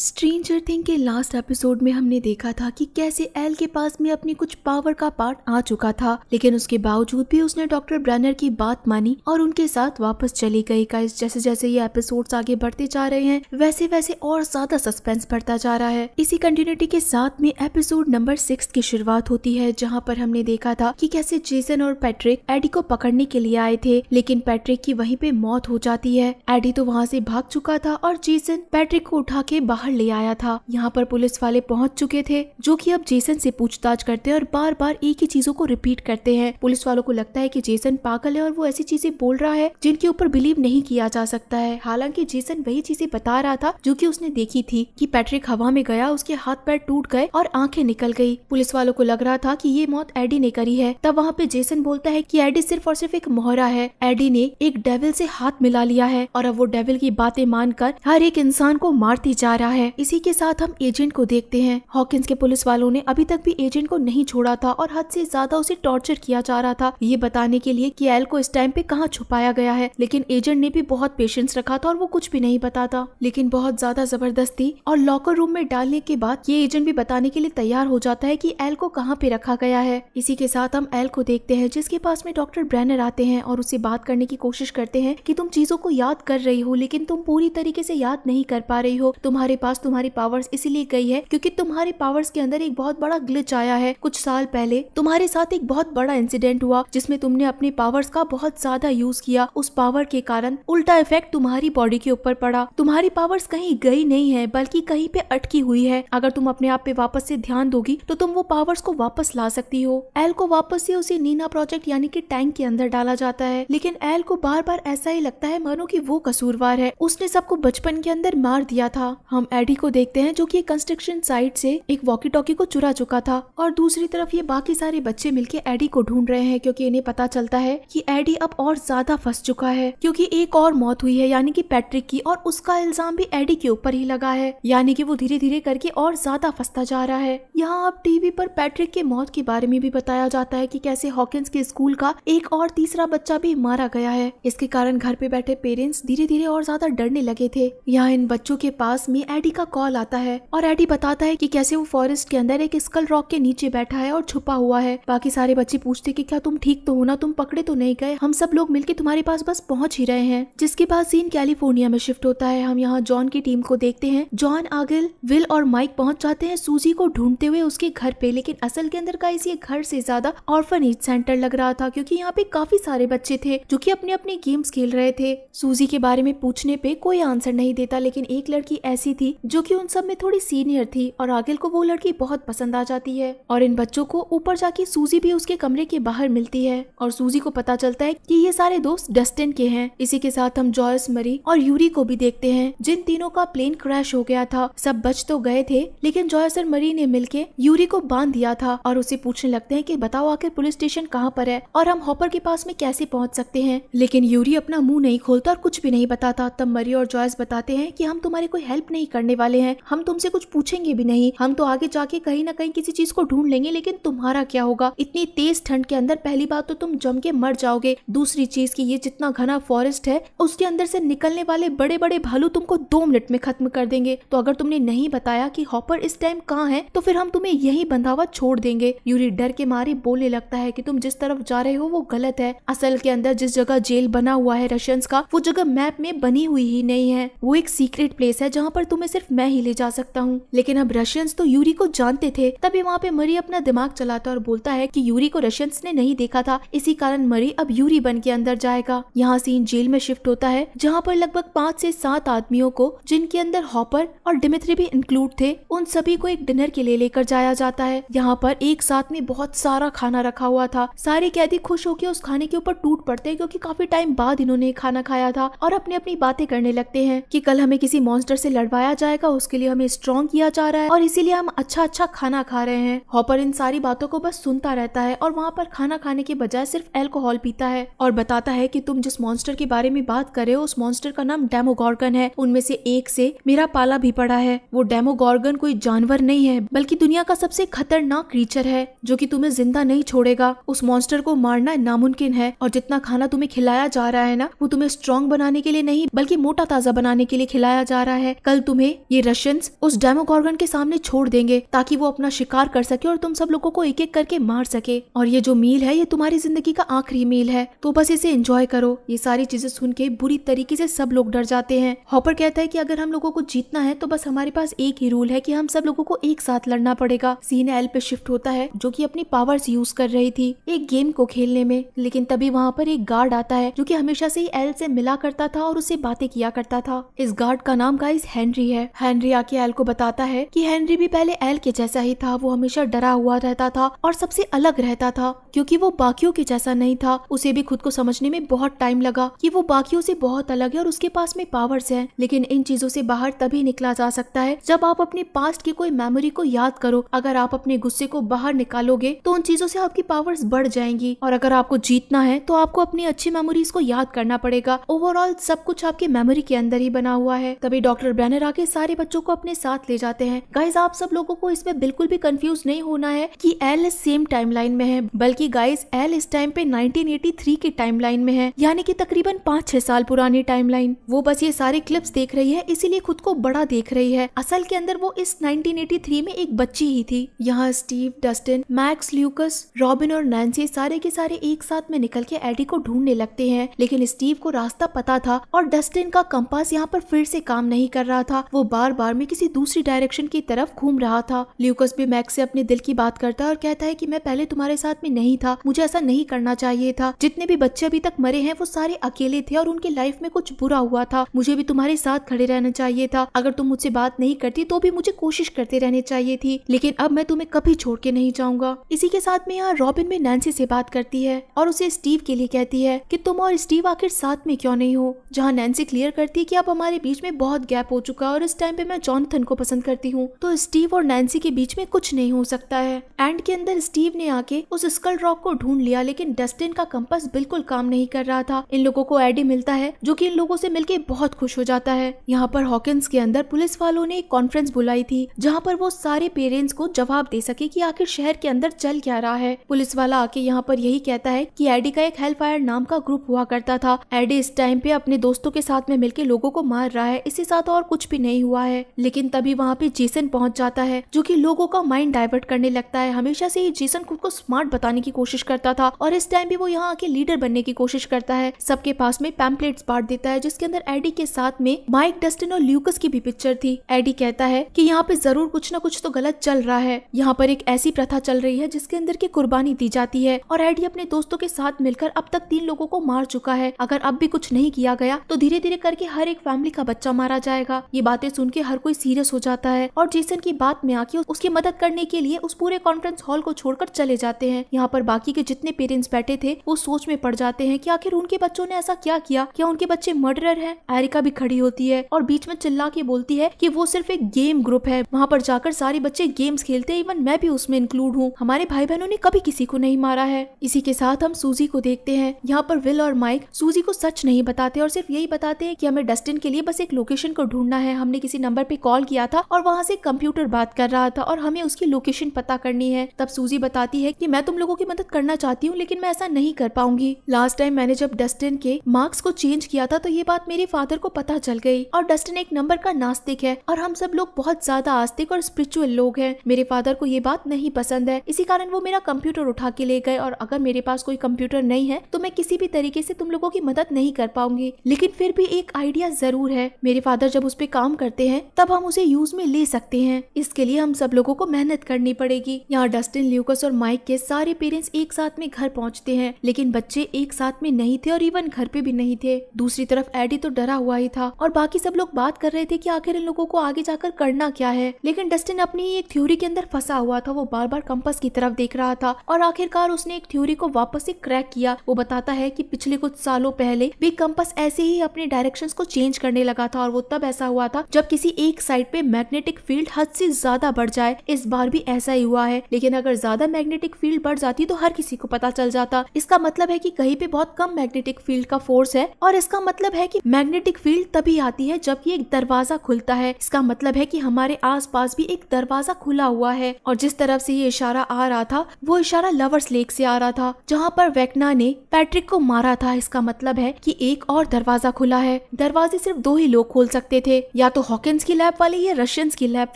stranger Thing के last episode में हमने देखा था कि कैसे एल के पास में अपनी कुछ पावर का पार्ट आ चुका था लेकिन उसके बावजूद भी उसने डॉक्टर ब्रैनर की बात मानी और उनके साथ वापस चली गई का जैसे जैसे ये एपिसोड आगे बढ़ते जा रहे हैं वैसे वैसे और ज्यादा सस्पेंस बढ़ता जा रहा है इसी कंटिन्यूटी के साथ में एपिसोड नंबर सिक्स की शुरुआत होती है जहाँ पर हमने देखा था की कैसे जेसन और पैट्रिक एडी को पकड़ने के लिए आए थे लेकिन पैट्रिक की वही पे मौत हो जाती है एडी तो वहाँ से भाग चुका था और जेसन पैट्रिक को उठा के बाहर बाहर ले आया था यहाँ पर पुलिस वाले पहुंच चुके थे जो कि अब जेसन से पूछताछ करते हैं और बार बार एक ही चीजों को रिपीट करते हैं पुलिस वालों को लगता है कि जेसन पागल है और वो ऐसी चीजें बोल रहा है जिनके ऊपर बिलीव नहीं किया जा सकता है हालांकि जेसन वही चीजें बता रहा था जो की उसने देखी थी की पैट्रिक हवा में गया उसके हाथ पैर टूट गए और आंखें निकल गई पुलिस वालों को लग रहा था की ये मौत एडी ने करी है तब वहाँ पे जेसन बोलता है की एडी सिर्फ और सिर्फ एक मोहरा है एडी ने एक डेविल से हाथ मिला लिया है और अब वो डेविल की बातें मानकर हर एक इंसान को मारती जा रहा है है इसी के साथ हम एजेंट को देखते हैं हॉकिंस के पुलिस वालों ने अभी तक भी एजेंट को नहीं छोड़ा था और हद से ज्यादा उसे टॉर्चर किया जा रहा था ये बताने के लिए कि एल को इस टाइम पे कहाँ छुपाया गया है लेकिन एजेंट ने भी बहुत पेशेंस रखा था और वो कुछ भी नहीं बताता लेकिन बहुत ज्यादा जबरदस्ती और लॉकर रूम में डालने के बाद ये एजेंट भी बताने के लिए तैयार हो जाता है की एल को कहाँ पे रखा गया है इसी के साथ हम एल को देखते हैं जिसके पास में डॉक्टर ब्रैनर आते हैं और उसे बात करने की कोशिश करते हैं की तुम चीजों को याद कर रही हो लेकिन तुम पूरी तरीके ऐसी याद नहीं कर पा रही हो तुम्हारे पास पास तुम्हारी पावर्स इसीलिए गई है क्योंकि तुम्हारी पावर्स के अंदर एक बहुत बड़ा ग्लिच आया है कुछ साल पहले तुम्हारे साथ एक बहुत बड़ा इंसिडेंट हुआ जिसमें तुमने अपने पावर्स का बहुत ज्यादा यूज किया उस पावर के कारण उल्टा इफेक्ट तुम्हारी बॉडी के ऊपर पड़ा तुम्हारी पावर्स कहीं गई नहीं है बल्कि कहीं पे अटकी हुई है अगर तुम अपने आप पे वापस से ध्यान दोगी तो तुम वो पावर्स को वापस ला सकती हो एल को वापस से उसी नीना प्रोजेक्ट यानी कि टैंक के अंदर डाला जाता है लेकिन एल को बार बार ऐसा ही लगता है मानो की वो कसूरवार है उसने सबको बचपन के अंदर मार दिया था हम एडी को देखते हैं जो कि कंस्ट्रक्शन साइट से एक वॉकी टॉकी को चुरा चुका था और दूसरी तरफ ये बाकी सारे बच्चे मिलके एडी को ढूंढ रहे हैं क्योंकि इन्हें पता चलता है कि एडी अब और ज्यादा फंस चुका है क्योंकि एक और मौत हुई है यानी कि पैट्रिक की और उसका इल्जाम भी एडी के ऊपर ही लगा है यानी कि वो धीरे धीरे करके और ज्यादा फंसता जा रहा है यहाँ अब टीवी पर पैट्रिक के मौत के बारे में भी बताया जाता है की कैसे हॉकिंस के स्कूल का एक और तीसरा बच्चा भी मारा गया है इसके कारण घर पे बैठे पेरेंट्स धीरे धीरे और ज्यादा डरने लगे थे यहाँ इन बच्चों के पास में एडी का कॉल आता है और एडी बताता है कि कैसे वो फॉरेस्ट के अंदर एक स्कल रॉक के नीचे बैठा है और छुपा हुआ है बाकी सारे बच्चे पूछते कि क्या तुम ठीक तो हो ना तुम पकड़े तो नहीं गए हम सब लोग मिलके तुम्हारे पास बस पहुंच ही रहे हैं जिसके बाद सीन कैलिफोर्निया में शिफ्ट होता है हम यहाँ जॉन की टीम को देखते हैं जॉन आगिल विल और माइक पहुंच जाते हैं सूजी को ढूंढते हुए उसके घर पे लेकिन असल के अंदर का इसी घर से ज्यादा ऑर्फनेज सेंटर लग रहा था क्योंकि यहाँ पे काफी सारे बच्चे थे जो की अपने अपने गेम्स खेल रहे थे सूजी के बारे में पूछने पे कोई आंसर नहीं देता लेकिन एक लड़की ऐसी थी थी जो कि उन सब में थोड़ी सीनियर थी और आगिल को वो लड़की बहुत पसंद आ जाती है और इन बच्चों को ऊपर जाके सूजी भी उसके कमरे के बाहर मिलती है और सूजी को पता चलता है कि ये सारे दोस्त डस्टिन के हैं इसी के साथ हम जॉयस मरी और यूरी को भी देखते हैं जिन तीनों का प्लेन क्रैश हो गया था सब बच तो गए थे लेकिन जॉयस और मरी ने के यूरी को बांध दिया था और उसे पूछने लगते है की बताओ आखिर पुलिस स्टेशन कहाँ पर है और हम हॉपर के पास में कैसे पहुँच सकते हैं लेकिन यूरी अपना मुँह नहीं खोलता और कुछ भी नहीं बताता तब मरी और जॉयस बताते हैं की हम तुम्हारी कोई हेल्प नहीं कर करने वाले हैं हम तुमसे कुछ पूछेंगे भी नहीं हम तो आगे जाके कहीं ना कहीं किसी चीज को ढूंढ लेंगे लेकिन तुम्हारा क्या होगा इतनी तेज ठंड के अंदर पहली बात तो तुम जम के मर जाओगे दूसरी चीज की ये जितना घना फॉरेस्ट है उसके अंदर से निकलने वाले बड़े बड़े भालू तुमको दो मिनट में खत्म कर देंगे तो अगर तुमने नहीं बताया की हॉपर इस टाइम कहाँ है तो फिर हम तुम्हें यही बंधावा छोड़ देंगे यूरी डर के मारे बोलने लगता है की तुम जिस तरफ जा रहे हो वो गलत है असल के अंदर जिस जगह जेल बना हुआ है रशियंस का वो जगह मैप में बनी हुई ही नहीं है वो एक सीक्रेट प्लेस है जहाँ पर तुम्हें सिर्फ मैं ही ले जा सकता हूँ लेकिन अब रशियंस तो यूरी को जानते थे तभी वहाँ पे मरी अपना दिमाग चलाता और बोलता है की यूरी को रशियंस ने नहीं देखा था इसी कारण मरी अब यूरी बन के अंदर जाएगा यहाँ सीन जेल में शिफ्ट होता है जहाँ पर लगभग पाँच ऐसी सात आदमियों को जिनके अंदर हॉपर और डिमित्री भी इंक्लूड थे उन सभी को एक डिनर के लिए लेकर जाया जाता है यहाँ पर एक साथ में बहुत सारा खाना रखा हुआ था सारे कैदी खुश होकर उस खाने के ऊपर टूट पड़ते हैं क्योंकि काफी टाइम बाद इन्होंने खाना खाया था और अपनी अपनी बातें करने लगते हैं कि कल हमें किसी मॉन्स्टर से लड़वाया जाएगा उसके लिए हमें स्ट्रॉन्ग किया जा रहा है और इसीलिए हम अच्छा अच्छा खाना खा रहे हैं हॉपर इन सारी बातों को बस सुनता रहता है और वहाँ पर खाना खाने के बजाय सिर्फ एल्कोहल पीता है और बताता है की तुम जिस मॉन्स्टर के बारे में बात करे हो उस मॉन्स्टर का नाम डेमोगॉर्गन है उनमें से एक से मेरा पाला भी पड़ा है वो डेमोगॉर्गन कोई जानवर नहीं है बल्कि दुनिया का सबसे खतरनाक क्रीचर है जो की तुम्हें जिंदा नहीं छोड़ेगा उस मॉन्स्टर को मारना नामुमकिन है और जितना खाना तुम्हें खिलाया जा रहा है ना वो तुम्हें स्ट्रॉन्ग बनाने के लिए नहीं बल्कि मोटा ताजा बनाने के लिए खिलाया जा रहा है कल तुम्हें में ये रशियंस उस डेमोगॉर्गन के सामने छोड़ देंगे ताकि वो अपना शिकार कर सके और तुम सब लोगों को एक एक करके मार सके और ये जो मील है ये तुम्हारी जिंदगी का आखिरी मील है तो बस इसे एंजॉय करो ये सारी चीजें सुन के बुरी तरीके से सब लोग डर जाते हैं हॉपर कहता है कि अगर हम लोगों को जीतना है तो बस हमारे पास एक ही रूल है कि हम सब लोगों को एक साथ लड़ना पड़ेगा सीन एल पे शिफ्ट होता है जो कि अपनी पावर्स यूज कर रही थी एक गेम को खेलने में लेकिन तभी वहाँ पर एक गार्ड आता है जो की हमेशा से ही एल से मिला करता था और उससे बातें किया करता था इस गार्ड का नाम गाइस हेनरी है है हेनरी आके एल को बताता है कि हेनरी भी पहले एल के जैसा ही था वो हमेशा डरा हुआ रहता था और सबसे अलग रहता था क्योंकि वो बाकियों के जैसा नहीं था उसे भी खुद को समझने में बहुत टाइम लगा कि वो बाकियों से बहुत अलग है और उसके पास में पावर्स है लेकिन इन चीजों से बाहर तभी निकला जा सकता है जब आप अपने पास्ट की कोई मेमोरी को याद करो अगर आप अपने गुस्से को बाहर निकालोगे तो उन चीजों से आपकी पावर्स बढ़ जाएंगी और अगर आपको जीतना है तो आपको अपनी अच्छी मेमोरीज को याद करना पड़ेगा ओवरऑल सब कुछ आपके मेमोरी के अंदर ही बना हुआ है तभी डॉक्टर ब्रैनर आके सारे बच्चों को अपने साथ ले जाते हैं गाइज आप सब लोगों को इसमें बिल्कुल भी कंफ्यूज नहीं होना है कि एल सेम टाइमलाइन में है बल्कि गाइज एल इस टाइम पे 1983 के टाइमलाइन में है यानी कि तकरीबन पाँच छह साल पुरानी टाइमलाइन वो बस ये सारे क्लिप्स देख रही है इसीलिए खुद को बड़ा देख रही है असल के अंदर वो इस 1983 में एक बच्ची ही थी यहाँ Steve Dustin Max Lucas Robin और नैन्सी सारे के सारे एक साथ में निकल के एडी को ढूंढने लगते हैं लेकिन स्टीव को रास्ता पता था और डस्टिन का कंपास यहाँ पर फिर से काम नहीं कर रहा था वो वो बार बार में किसी दूसरी डायरेक्शन की तरफ घूम रहा था ल्यूकस भी मैक्स से अपने दिल की बात करता है और कहता है कि मैं पहले तुम्हारे साथ में नहीं था मुझे ऐसा नहीं करना चाहिए था जितने भी बच्चे अभी तक मरे हैं वो सारे अकेले थे और उनके लाइफ में कुछ बुरा हुआ था मुझे भी तुम्हारे साथ खड़े रहना चाहिए था अगर तुम मुझसे बात नहीं करती तो भी मुझे कोशिश करते रहनी चाहिए थी लेकिन अब मैं तुम्हें कभी छोड़ के नहीं जाऊंगा इसी के साथ में यहाँ रॉबिन में नैन्सी से बात करती है और उसे स्टीव के लिए कहती है कि तुम और स्टीव आखिर साथ में क्यों नहीं हो जहाँ नैन्सी क्लियर करती है कि अब हमारे बीच में बहुत गैप हो चुका है और इस टाइम पे मैं जॉनथन को पसंद करती हूँ तो स्टीव और नैन्सी के बीच में कुछ नहीं हो सकता है एंड के अंदर स्टीव ने आके उस स्कल रॉक को ढूंढ लिया लेकिन डस्टिन का कंपस बिल्कुल काम नहीं कर रहा था इन लोगों को एडी मिलता है जो की इन लोगों से मिलकर बहुत खुश हो जाता है यहाँ पर हॉकिंस के अंदर पुलिस वालों ने एक कॉन्फ्रेंस बुलाई थी जहाँ पर वो सारे पेरेंट्स को जवाब दे सके की आखिर शहर के अंदर चल क्या रहा है पुलिस वाला आके यहाँ पर यही कहता है की एडी का एक हेल्पफायर नाम का ग्रुप हुआ करता था एडी इस टाइम पे अपने दोस्तों के साथ में मिलकर लोगों को मार रहा है इसी साथ और कुछ भी नहीं नहीं हुआ है लेकिन तभी वहाँ पे जेसन पहुंच जाता है जो कि लोगों का माइंड डाइवर्ट करने लगता है हमेशा से ही जेसन खुद को स्मार्ट बताने की कोशिश करता था और इस टाइम भी वो यहाँ आके लीडर बनने की कोशिश करता है सबके पास में पैम्पलेट बांट देता है जिसके अंदर एडी के साथ में माइक डस्टिन और ल्यूकस की भी पिक्चर थी एडी कहता है की यहाँ पे जरूर कुछ न कुछ तो गलत चल रहा है यहाँ पर एक ऐसी प्रथा चल रही है जिसके अंदर की कुर्बानी दी जाती है और एडी अपने दोस्तों के साथ मिलकर अब तक तीन लोगों को मार चुका है अगर अब भी कुछ नहीं किया गया तो धीरे धीरे करके हर एक फैमिली का बच्चा मारा जाएगा ये बात बातें सुन के हर कोई सीरियस हो जाता है और जेसन की बात में आके उसकी मदद करने के लिए उस पूरे कॉन्फ्रेंस हॉल को छोड़कर चले जाते हैं यहाँ पर बाकी के जितने पेरेंट्स बैठे थे वो सोच में पड़ जाते हैं की आखिर उनके बच्चों ने ऐसा क्या किया क्या उनके बच्चे मर्डर है एरिका भी खड़ी होती है और बीच में चिल्ला के बोलती है की वो सिर्फ एक गेम ग्रुप है वहाँ पर जाकर सारे बच्चे गेम्स खेलते हैं इवन मैं भी उसमें इंक्लूड हूँ हमारे भाई बहनों ने कभी किसी को नहीं मारा है इसी के साथ हम सूजी को देखते हैं यहाँ पर विल और माइक सूजी को सच नहीं बताते और सिर्फ यही बताते हैं कि हमें डस्टिन के लिए बस एक लोकेशन को ढूंढना है हम हमने किसी नंबर पे कॉल किया था और वहाँ से कंप्यूटर बात कर रहा था और हमें उसकी लोकेशन पता करनी है तब सूजी बताती है की मैं तुम लोगों की मदद करना चाहती हूँ लेकिन मैं ऐसा नहीं कर पाऊंगी लास्ट टाइम मैंने जब डस्टिन के मार्क्स को चेंज किया था तो ये बात मेरे फादर को पता चल गई और डस्टिन एक नंबर का नास्तिक है और हम सब लोग बहुत ज्यादा आस्तिक और स्पिरिचुअल लोग हैं मेरे फादर को ये बात नहीं पसंद है इसी कारण वो मेरा कंप्यूटर उठा के ले गए और अगर मेरे पास कोई कंप्यूटर नहीं है तो मैं किसी भी तरीके से तुम लोगों की मदद नहीं कर पाऊंगी लेकिन फिर भी एक आइडिया जरूर है मेरे फादर जब उस पर काम करते हैं तब हम उसे यूज में ले सकते हैं इसके लिए हम सब लोगों को मेहनत करनी पड़ेगी यहाँ डस्टिन ल्यूकस और माइक के सारे पेरेंट्स एक साथ में घर पहुँचते हैं लेकिन बच्चे एक साथ में नहीं थे और इवन घर पे भी नहीं थे दूसरी तरफ एडी तो डरा हुआ ही था और बाकी सब लोग बात कर रहे थे की आखिर इन लोगों को आगे जाकर करना क्या है लेकिन डस्टिन अपनी एक थ्योरी के अंदर फंसा हुआ था वो बार बार कंपस की तरफ देख रहा था और आखिरकार उसने एक थ्योरी को वापस से क्रैक किया वो बताता है कि पिछले कुछ सालों पहले भी कंपस ऐसे ही अपने डायरेक्शंस को चेंज करने लगा था और वो तब ऐसा हुआ था जब किसी एक साइड पे मैग्नेटिक फील्ड हद से ज्यादा बढ़ जाए इस बार भी ऐसा ही हुआ है लेकिन अगर ज्यादा मैग्नेटिक फील्ड बढ़ जाती तो हर किसी को पता चल जाता इसका मतलब है कि कहीं पे बहुत कम मैग्नेटिक फील्ड का फोर्स है और इसका मतलब है कि मैग्नेटिक फील्ड तभी आती है जबकि एक दरवाजा खुलता है इसका मतलब है कि हमारे आसपास भी एक दरवाजा खुला हुआ है और जिस तरफ से ये इशारा आ रहा था वो इशारा लवर्स लेक से आ रहा था जहाँ पर वेकना ने पैट्रिक को मारा था इसका मतलब है कि एक और दरवाजा खुला है दरवाजे सिर्फ दो ही लोग खोल सकते थे या तो तो हॉकिंस की लैब वाले या रशियंस की लैब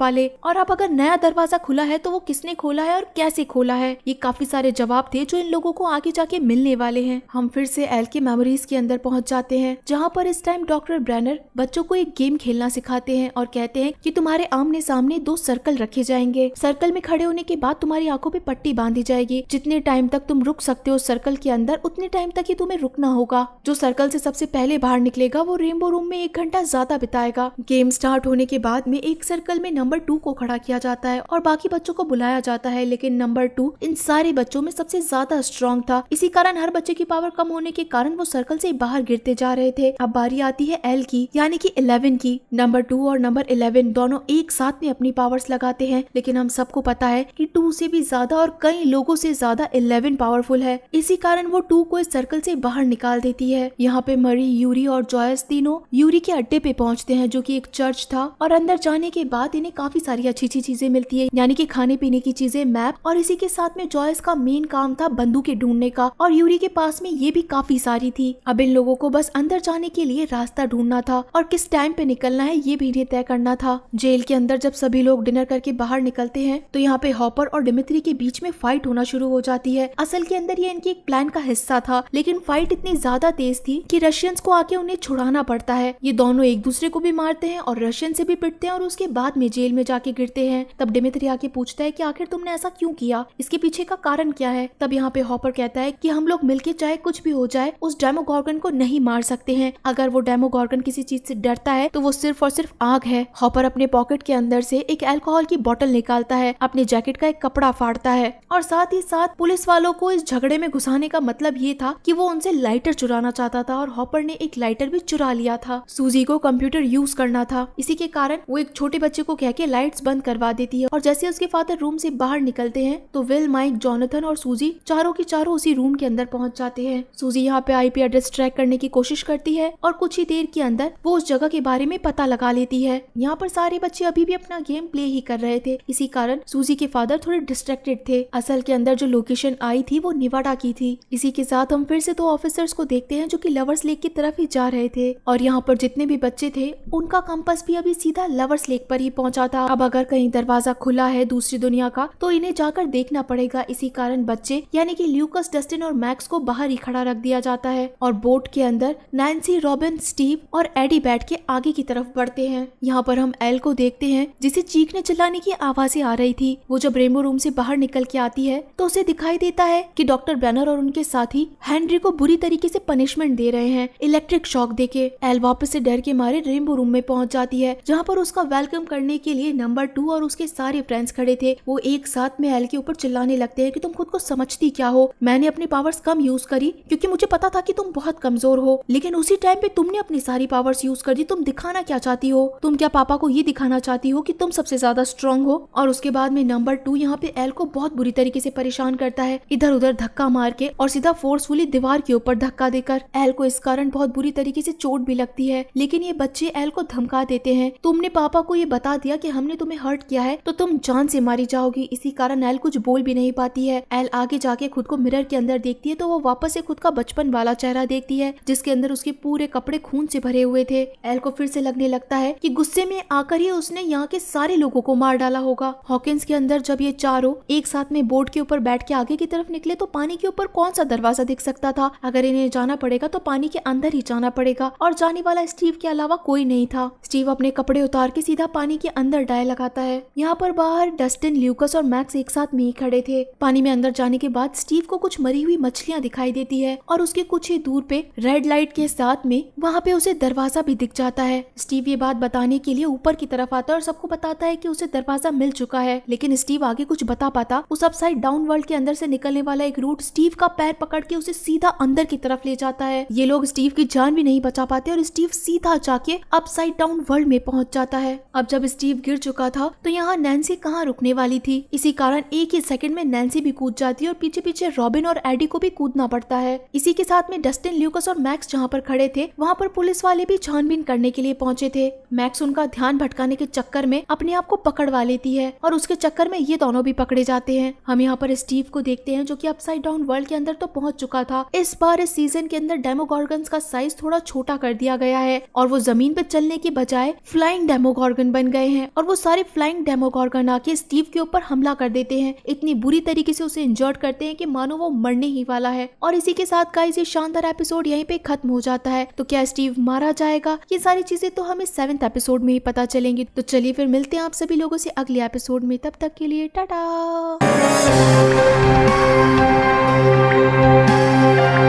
वाले और अब अगर नया दरवाजा खुला है तो वो किसने खोला है और कैसे खोला है ये काफी सारे जवाब थे जो इन लोगों को आगे जाके मिलने वाले हैं हम फिर से एल के मेमोरीज के अंदर पहुंच जाते हैं जहाँ पर इस टाइम डॉक्टर ब्रैनर बच्चों को एक गेम खेलना सिखाते हैं और कहते हैं कि तुम्हारे आमने सामने दो सर्कल रखे जाएंगे सर्कल में खड़े होने के बाद तुम्हारी आंखों पे पट्टी बांधी जाएगी जितने टाइम तक तुम रुक सकते हो सर्कल के अंदर उतने टाइम तक ही तुम्हें रुकना होगा जो सर्कल से सबसे पहले बाहर निकलेगा वो रेनबो रूम में एक घंटा ज्यादा बिताएगा गेम स्टार्ट होने के बाद में एक सर्कल में नंबर टू को खड़ा किया जाता है और बाकी बच्चों को बुलाया जाता है लेकिन नंबर टू इन सारे बच्चों में सबसे ज्यादा स्ट्रॉन्ग था इसी कारण हर बच्चे की पावर कम होने के कारण वो सर्कल से बाहर गिरते जा रहे थे अब बारी आती है एल की यानी कि इलेवन की नंबर टू और नंबर इलेवन दोनों एक साथ में अपनी पावर्स लगाते हैं लेकिन हम सबको पता है कि टू से भी ज्यादा और कई लोगों से ज्यादा इलेवन पावरफुल है इसी कारण वो टू को इस सर्कल से बाहर निकाल देती है यहाँ पे मरी यूरी और जॉयस तीनों यूरी के अड्डे पे पहुँचते हैं जो की एक चर्च था और अंदर जाने के बाद इन्हें काफी सारी अच्छी अच्छी चीजें मिलती है यानी कि खाने पीने की चीजें मैप और इसी के साथ में जॉयस का मेन काम था बंदूकें ढूंढने का और यूरी के पास में ये भी काफी सारी थी अब इन लोगों को बस अंदर जाने के लिए रास्ता ढूंढना था और किस टाइम पे निकलना है ये भी इन्हें तय करना था जेल के अंदर जब सभी लोग डिनर करके बाहर निकलते हैं तो यहाँ पे हॉपर और डिमित्री के बीच में फाइट होना शुरू हो जाती है असल के अंदर ये इनकी एक प्लान का हिस्सा था लेकिन फाइट इतनी ज्यादा तेज थी कि रशियंस को आके उन्हें छुड़ाना पड़ता है ये दोनों एक दूसरे को भी मारते हैं और रशियन से भी पिटते हैं और उसके बाद में जेल में जाके गिरते हैं तब डिमित्री आके पूछता है कि आखिर तुमने ऐसा क्यों किया इसके पीछे का कारण क्या है तब यहाँ पे हॉपर कहता है कि हम लोग मिलके चाहे कुछ भी हो जाए उस डेमोगॉर्गन को नहीं मार सकते हैं अगर वो डेमोगॉर्गन किसी चीज से डरता है तो वो सिर्फ और सिर्फ आग है हॉपर अपने पॉकेट के अंदर से एक अल्कोहल की बोतल निकालता है अपने जैकेट का एक कपड़ा फाड़ता है और साथ ही साथ पुलिस वालों को इस झगड़े में घुसाने का मतलब ये था कि वो उनसे लाइटर चुराना चाहता था और हॉपर ने एक लाइटर भी चुरा लिया था सूजी को कंप्यूटर यूज करना था इसी के कारण वो एक छोटे बच्चे को कह के लाइट्स बंद करवा देती है और जैसे उसके फादर रूम से बाहर निकलते हैं तो विल माइक जोनथन और सूजी चारों की चारों उसी रूम के अंदर पहुंच जाते हैं सूजी यहाँ पे आईपी एड्रेस ट्रैक करने की कोशिश करती है और कुछ ही देर के अंदर वो उस जगह के बारे में पता लगा लेती है यहाँ पर सारे बच्चे अभी भी अपना गेम प्ले ही कर रहे थे इसी कारण सूजी के फादर थोड़े डिस्ट्रेक्टेड थे असल के अंदर जो लोकेशन आई थी वो निवाडा की थी इसी के साथ हम फिर से दो ऑफिसर्स को देखते हैं जो की लवर्स लेक की तरफ ही जा रहे थे और यहाँ पर जितने भी बच्चे थे उनका काम कंपस भी अभी सीधा लवर्स लेक पर ही पहुंचा था अब अगर कहीं दरवाजा खुला है दूसरी दुनिया का तो इन्हें जाकर देखना पड़ेगा इसी कारण बच्चे यानी कि ल्यूकस डस्टिन और मैक्स को बाहर ही खड़ा रख दिया जाता है और बोट के अंदर नैन्सी रॉबिन स्टीव और एडी बैठ के आगे की तरफ बढ़ते हैं यहाँ पर हम एल को देखते हैं जिसे चीखने चिल्लाने की आवाजें आ रही थी वो जब रेमो रूम से बाहर निकल के आती है तो उसे दिखाई देता है की डॉक्टर बैनर और उनके साथी हेनरी को बुरी तरीके से पनिशमेंट दे रहे हैं इलेक्ट्रिक शॉक देके एल वापस से डर के मारे रेमबो रूम में पहुंच जाती है जहाँ पर उसका वेलकम करने के लिए नंबर टू और उसके सारे फ्रेंड्स खड़े थे वो एक साथ में एल के ऊपर चिल्लाने लगते है की तुम खुद को समझती क्या हो मैंने अपनी पावर्स कम यूज करी क्यूँकी मुझे पता था की तुम बहुत कमजोर हो लेकिन उसी टाइम पे तुमने अपनी सारी पावर्स यूज कर दी तुम दिखाना क्या चाहती हो तुम क्या पापा को ये दिखाना चाहती हो कि तुम सबसे ज्यादा स्ट्रांग हो और उसके बाद में नंबर टू यहाँ पे एल को बहुत बुरी तरीके से परेशान करता है इधर उधर धक्का मार के और सीधा फोर्सफुली दीवार के ऊपर धक्का देकर एल को इस कारण बहुत बुरी तरीके से चोट भी लगती है लेकिन ये बच्चे एल को धमका धोखा देते हैं तुमने पापा को ये बता दिया कि हमने तुम्हें हर्ट किया है तो तुम जान से मारी जाओगी इसी कारण एल कुछ बोल भी नहीं पाती है एल आगे जाके खुद को मिरर के अंदर देखती है तो वो वापस से खुद का बचपन वाला चेहरा देखती है जिसके अंदर उसके पूरे कपड़े खून से भरे हुए थे एल को फिर से लगने लगता है की गुस्से में आकर ही उसने यहाँ के सारे लोगो को मार डाला होगा हॉकिस के अंदर जब ये चारों एक साथ में बोर्ड के ऊपर बैठ के आगे की तरफ निकले तो पानी के ऊपर कौन सा दरवाजा दिख सकता था अगर इन्हें जाना पड़ेगा तो पानी के अंदर ही जाना पड़ेगा और जाने वाला स्टीव के अलावा कोई नहीं था स्टीव अपने कपड़े उतार के सीधा पानी के अंदर डाय लगाता है यहाँ पर बाहर डस्टिन ल्यूकस और मैक्स एक साथ में ही खड़े थे पानी में अंदर जाने के बाद स्टीव को कुछ मरी हुई मछलियाँ दिखाई देती है और उसके कुछ ही दूर पे रेड लाइट के साथ में वहाँ पे उसे दरवाजा भी दिख जाता है स्टीव ये बात बताने के लिए ऊपर की तरफ आता है और सबको बताता है की उसे दरवाजा मिल चुका है लेकिन स्टीव आगे कुछ बता पाता उस अपसाइड डाउन वर्ल्ड के अंदर से निकलने वाला एक रूट स्टीव का पैर पकड़ के उसे सीधा अंदर की तरफ ले जाता है ये लोग स्टीव की जान भी नहीं बचा पाते और स्टीव सीधा जाके अपसाइड डाउन वर्ल्ड में पहुंच जाता है अब जब स्टीव गिर चुका था तो यहाँ नैन्सी कहाँ रुकने वाली थी इसी कारण एक ही सेकंड में नैन्सी भी कूद जाती है और पीछे पीछे रॉबिन और एडी को भी कूदना पड़ता है इसी के साथ में डस्टिन ल्यूकस और मैक्स जहाँ पर खड़े थे वहाँ पर पुलिस वाले भी छानबीन करने के लिए पहुंचे थे मैक्स उनका ध्यान भटकाने के चक्कर में अपने आप को पकड़वा लेती है और उसके चक्कर में ये दोनों भी पकड़े जाते हैं हम यहाँ पर स्टीव को देखते हैं जो की अपसाइड डाउन वर्ल्ड के अंदर तो पहुंच चुका था इस बार इस सीजन के अंदर डेमोगॉर्गन का साइज थोड़ा छोटा कर दिया गया है और वो जमीन पर चलने की बजाय फ्लाइंग डेमोगॉर्गन बन गए हैं और वो सारे फ्लाइंग डेमोगॉर्गन आके स्टीव के ऊपर हमला कर देते हैं इतनी बुरी तरीके से उसे इंजर्ट करते हैं कि मानो वो मरने ही वाला है और इसी के साथ का ये शानदार एपिसोड यहीं पे खत्म हो जाता है तो क्या स्टीव मारा जाएगा ये सारी चीजें तो हमें सेवेंथ एपिसोड में ही पता चलेंगी तो चलिए फिर मिलते हैं आप सभी लोगों से अगले एपिसोड में तब तक के लिए टाटा